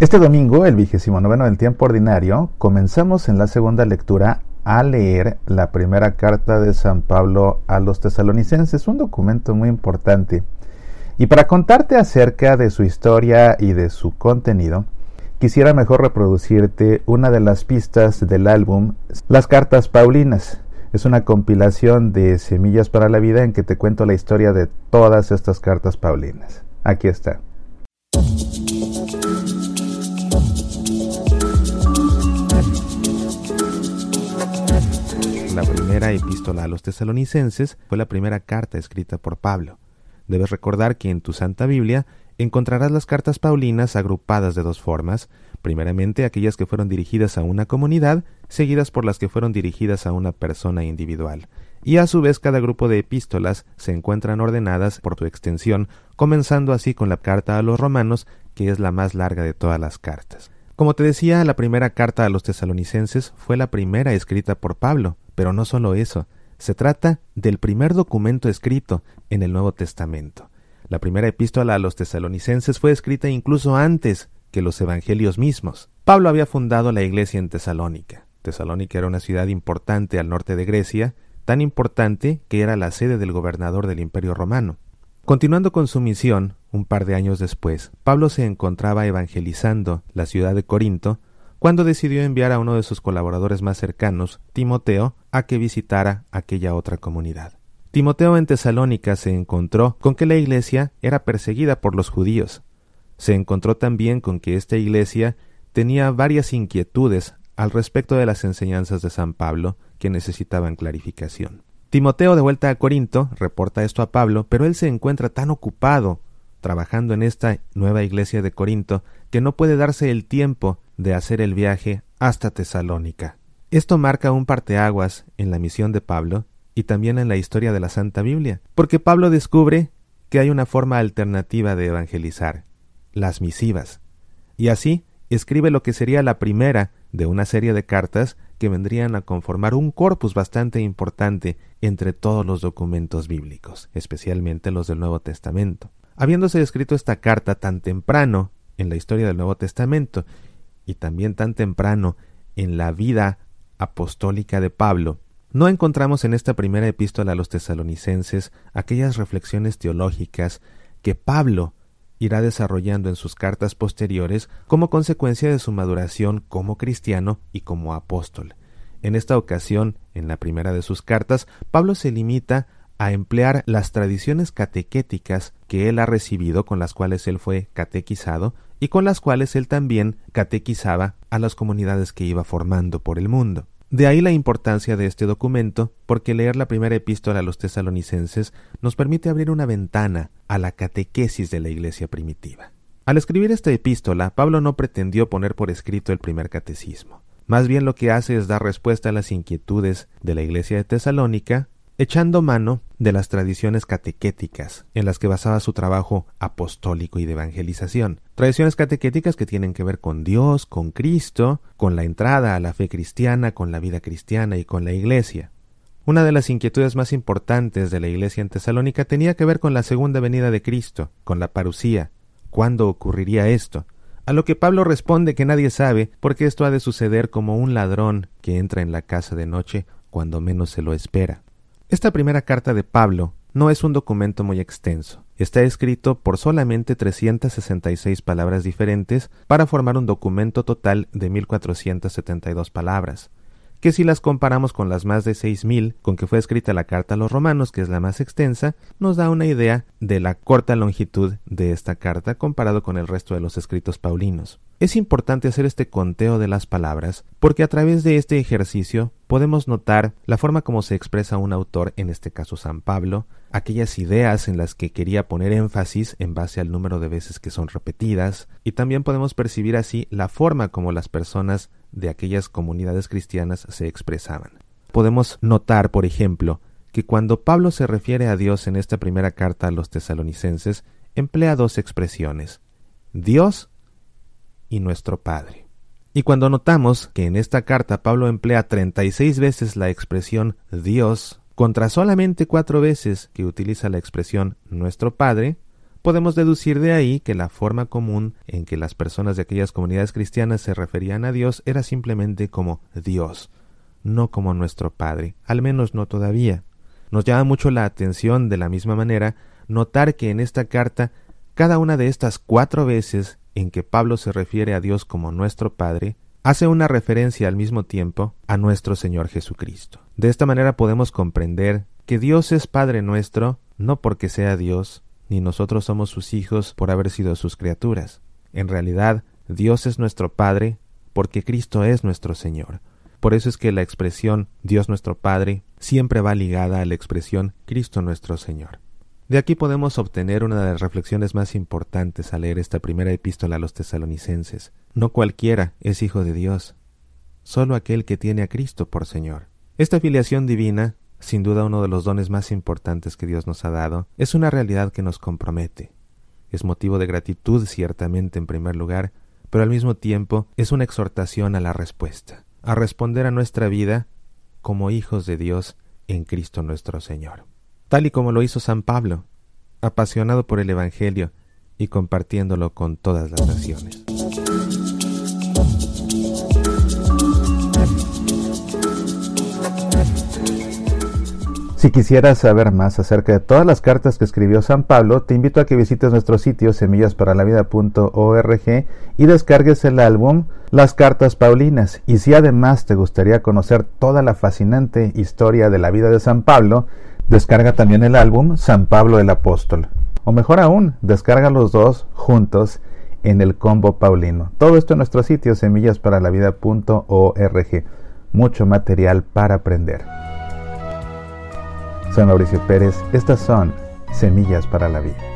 Este domingo, el vigésimo noveno del tiempo ordinario, comenzamos en la segunda lectura a leer la primera carta de San Pablo a los tesalonicenses, un documento muy importante. Y para contarte acerca de su historia y de su contenido, quisiera mejor reproducirte una de las pistas del álbum Las Cartas Paulinas. Es una compilación de Semillas para la Vida en que te cuento la historia de todas estas cartas Paulinas. Aquí está. La primera epístola a los tesalonicenses fue la primera carta escrita por Pablo. Debes recordar que en tu Santa Biblia encontrarás las cartas paulinas agrupadas de dos formas, primeramente aquellas que fueron dirigidas a una comunidad, seguidas por las que fueron dirigidas a una persona individual. Y a su vez cada grupo de epístolas se encuentran ordenadas por tu extensión, comenzando así con la carta a los romanos, que es la más larga de todas las cartas. Como te decía, la primera carta a los tesalonicenses fue la primera escrita por Pablo, pero no solo eso, se trata del primer documento escrito en el Nuevo Testamento. La primera epístola a los tesalonicenses fue escrita incluso antes que los evangelios mismos. Pablo había fundado la iglesia en Tesalónica. Tesalónica era una ciudad importante al norte de Grecia, tan importante que era la sede del gobernador del Imperio romano. Continuando con su misión, un par de años después, Pablo se encontraba evangelizando la ciudad de Corinto cuando decidió enviar a uno de sus colaboradores más cercanos, Timoteo, a que visitara aquella otra comunidad. Timoteo en Tesalónica se encontró con que la iglesia era perseguida por los judíos. Se encontró también con que esta iglesia tenía varias inquietudes al respecto de las enseñanzas de San Pablo que necesitaban clarificación. Timoteo de vuelta a Corinto reporta esto a Pablo, pero él se encuentra tan ocupado trabajando en esta nueva iglesia de Corinto que no puede darse el tiempo de hacer el viaje hasta Tesalónica. Esto marca un parteaguas en la misión de Pablo y también en la historia de la Santa Biblia, porque Pablo descubre que hay una forma alternativa de evangelizar, las misivas, y así escribe lo que sería la primera de una serie de cartas que vendrían a conformar un corpus bastante importante entre todos los documentos bíblicos, especialmente los del Nuevo Testamento. Habiéndose escrito esta carta tan temprano en la historia del Nuevo Testamento y también tan temprano en la vida apostólica de Pablo, no encontramos en esta primera epístola a los tesalonicenses aquellas reflexiones teológicas que Pablo irá desarrollando en sus cartas posteriores como consecuencia de su maduración como cristiano y como apóstol. En esta ocasión, en la primera de sus cartas, Pablo se limita a emplear las tradiciones catequéticas que él ha recibido, con las cuales él fue catequizado, y con las cuales él también catequizaba a las comunidades que iba formando por el mundo. De ahí la importancia de este documento, porque leer la primera epístola a los tesalonicenses nos permite abrir una ventana a la catequesis de la Iglesia primitiva. Al escribir esta epístola, Pablo no pretendió poner por escrito el primer catecismo. Más bien lo que hace es dar respuesta a las inquietudes de la Iglesia de Tesalónica echando mano de las tradiciones catequéticas en las que basaba su trabajo apostólico y de evangelización. Tradiciones catequéticas que tienen que ver con Dios, con Cristo, con la entrada a la fe cristiana, con la vida cristiana y con la Iglesia. Una de las inquietudes más importantes de la Iglesia en Tesalónica tenía que ver con la segunda venida de Cristo, con la parucía. ¿Cuándo ocurriría esto? A lo que Pablo responde que nadie sabe, porque esto ha de suceder como un ladrón que entra en la casa de noche cuando menos se lo espera. Esta primera carta de Pablo no es un documento muy extenso. Está escrito por solamente 366 palabras diferentes para formar un documento total de 1472 palabras que si las comparamos con las más de 6.000 con que fue escrita la carta a los romanos, que es la más extensa, nos da una idea de la corta longitud de esta carta comparado con el resto de los escritos paulinos. Es importante hacer este conteo de las palabras, porque a través de este ejercicio podemos notar la forma como se expresa un autor, en este caso San Pablo, aquellas ideas en las que quería poner énfasis en base al número de veces que son repetidas, y también podemos percibir así la forma como las personas de aquellas comunidades cristianas se expresaban. Podemos notar, por ejemplo, que cuando Pablo se refiere a Dios en esta primera carta a los tesalonicenses, emplea dos expresiones, Dios y nuestro Padre. Y cuando notamos que en esta carta Pablo emplea 36 veces la expresión Dios contra solamente cuatro veces que utiliza la expresión nuestro Padre, Podemos deducir de ahí que la forma común en que las personas de aquellas comunidades cristianas se referían a Dios era simplemente como Dios, no como nuestro Padre, al menos no todavía. Nos llama mucho la atención, de la misma manera, notar que en esta carta cada una de estas cuatro veces en que Pablo se refiere a Dios como nuestro Padre, hace una referencia al mismo tiempo a nuestro Señor Jesucristo. De esta manera podemos comprender que Dios es Padre nuestro, no porque sea Dios, ni nosotros somos sus hijos por haber sido sus criaturas. En realidad, Dios es nuestro Padre porque Cristo es nuestro Señor. Por eso es que la expresión Dios nuestro Padre siempre va ligada a la expresión Cristo nuestro Señor. De aquí podemos obtener una de las reflexiones más importantes al leer esta primera epístola a los tesalonicenses. No cualquiera es hijo de Dios, solo aquel que tiene a Cristo por Señor. Esta filiación divina sin duda uno de los dones más importantes que Dios nos ha dado, es una realidad que nos compromete. Es motivo de gratitud ciertamente en primer lugar, pero al mismo tiempo es una exhortación a la respuesta, a responder a nuestra vida como hijos de Dios en Cristo nuestro Señor. Tal y como lo hizo San Pablo, apasionado por el Evangelio y compartiéndolo con todas las naciones. Si quisieras saber más acerca de todas las cartas que escribió San Pablo, te invito a que visites nuestro sitio semillasparalavida.org y descargues el álbum Las Cartas Paulinas. Y si además te gustaría conocer toda la fascinante historia de la vida de San Pablo, descarga también el álbum San Pablo el Apóstol. O mejor aún, descarga los dos juntos en el combo paulino. Todo esto en nuestro sitio semillasparalavida.org. Mucho material para aprender. San Mauricio Pérez. Estas son Semillas para la Vida.